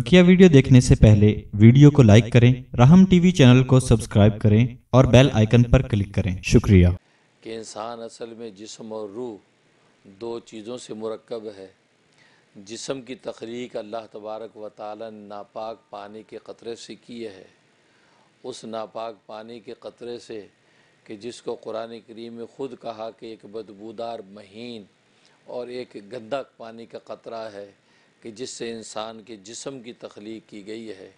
बकिया वीडियो देखने से पहले वीडियो को लाइक करें राहम टीवी चैनल को सब्सक्राइब करें और बेल आइकन पर क्लिक करें शुक्रिया कि इंसान असल में जिसम और रूह दो चीज़ों से मरकब है जिसम की तख्लीक अल्लाह तबारक व ताली नापाक पानी के खतरे से किए है उस नापाक पानी के खतरे से कि जिसको कुरान करीम में ख़ुद कहा कि एक बदबूदार महीन और एक गंदा पानी का खतरा है कि जिससे इंसान के जिसम की तख्लीक की गई है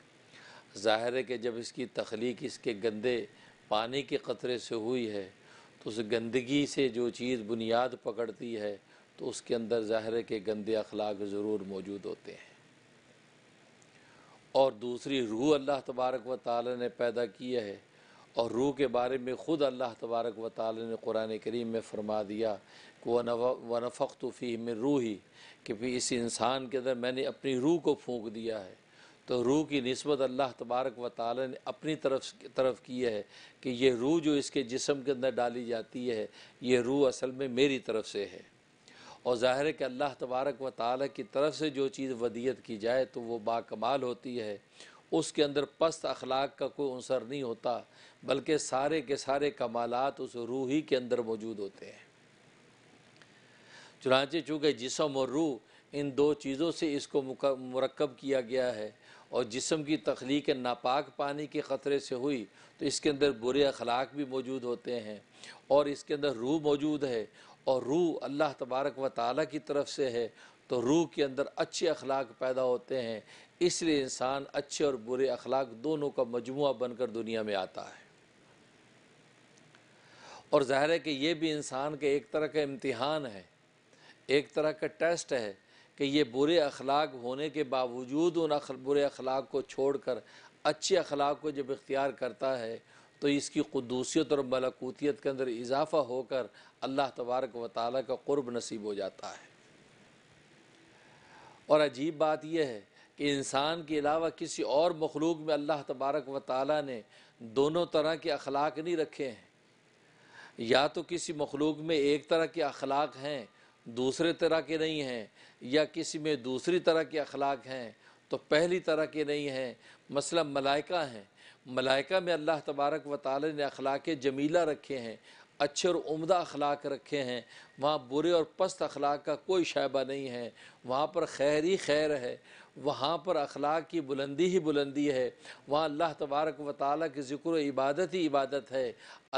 ज़ाहिर है कि जब इसकी तख्लीक इसके गंदे पानी के क़तरे से हुई है तो उस गंदगी से जो चीज़ बुनियाद पकड़ती है तो उसके अंदर ज़ाहिर के गंदे अखलाक ज़रूर मौजूद होते हैं और दूसरी रूह अल्लाह तबारक व ताली ने पैदा किया है और रूह के बारे में ख़ुद अल्लाह तबारक व ताल ने कुरान करीम में फ़रमा दिया कि वह व नफ़क तफ़ी में रूह ही कि भी इस इंसान के अंदर मैंने अपनी रूह को फूँक दिया है तो रूह की नस्बत अल्लाह तबारक व ताल ने अपनी तरफ तरफ की है कि यह रूह जो इसके जिसम के अंदर डाली जाती है ये रूह असल में मेरी तरफ से है और ज़ाहिर है कि अल्लाह तबारक व ताल की तरफ से जो चीज़ वदियत की जाए तो वो बाकमाल होती है उसके अंदर पस्त अखलाक का कोई अंसर नहीं होता बल्कि सारे के सारे कमालत उस रूह ही के अंदर मौजूद होते हैं चुनाचे चूँकि जिसम और रूह इन दो चीज़ों से इसको मरकब किया गया है और जिसम की तख्लीक नापाक पानी के ख़तरे से हुई तो इसके अंदर बुरे अखलाक भी मौजूद होते हैं और इसके अंदर रूह मौजूद है और रूह अल्लाह तबारक व ताली की तरफ से है तो रूह के अंदर अच्छे अखलाक पैदा होते हैं इसलिए इंसान अच्छे और बुरे अखलाक दोनों का मजमु बनकर दुनिया में आता है और ज़ाहिर है कि यह भी इंसान के एक तरह का इम्तहान है एक तरह का टेस्ट है कि ये बुरे अखलाक होने के बावजूद उन अखल, बुरे अखलाक को छोड़ कर अच्छे अखलाक को जब इख्तियार करता है तो इसकी ख़ुदूसियत और मलकूतियत के अंदर इजाफ़ा होकर अल्लाह तबारक व ताली का क़ुरब नसीब हो जाता है और अजीब बात यह है कि इंसान के अलावा किसी और मखलूक में अल्लाह तबारक व ताली ने दोनों तरह के अखलाक नहीं रखे हैं या तो किसी मखलूक में एक तरह के अखलाक हैं दूसरे तरह के नहीं हैं या किसी में दूसरी तरह के अखलाक हैं तो पहली तरह के नहीं हैं मसला मलाइका हैं मलाइका में अल्लाह तबारक व ताली ने अखलाक जमीला रखे हैं अच्छे और उम्दा अखलाक रखे हैं वहाँ बुरे और पस्त अखलाक का कोई शायबा नहीं है वहाँ पर खैर ही खैर है वहाँ पर अखलाक की बुलंदी ही बुलंदी है वहाँ अल्लाह तबारक व ताली की ज़िक्र इबादत ही इबादत है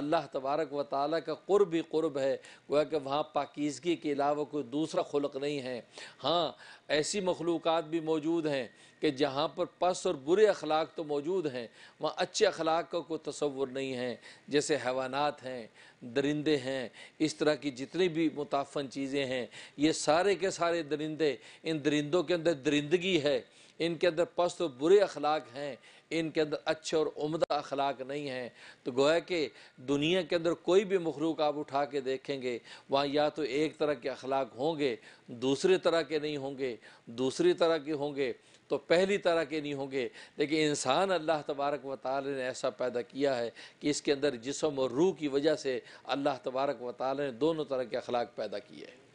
अल्लाह तबारक व ताली का क़ुरब ही कुर्ब है गोया कि वहाँ पाकिजगी के अलावा कोई दूसरा खुलक नहीं है हाँ ऐसी मखलूक़ात भी मौजूद हैं कि जहाँ पर पस और बुरे अखलाक तो मौजूद हैं वहाँ अच्छे अखलाक का कोई तस्वुर नहीं है जैसे हैवानात हैं दरिंदे हैं इस तरह की जितनी भी मुताफ़न चीज़ें हैं ये सारे के सारे दरिंदे इन दरिंदों के अंदर दरिंदगी है इनके अंदर पस्त और बुरे अखलाक हैं इनके अंदर अच्छे और उमदा अखलाक नहीं हैं तो गोया कि दुनिया के अंदर कोई भी मखलूक आप उठा के देखेंगे वहाँ या तो एक तरह के अखलाक होंगे दूसरे तरह के नहीं होंगे दूसरी तरह के होंगे तो पहली तरह के नहीं होंगे लेकिन इंसान अल्लाह तबारक व ताल ने ऐसा पैदा किया है कि इसके अंदर जिसम और रूह की वजह से अल्लाह तबारक व ताल ने दोनों तरह के अखलाक पैदा किए हैं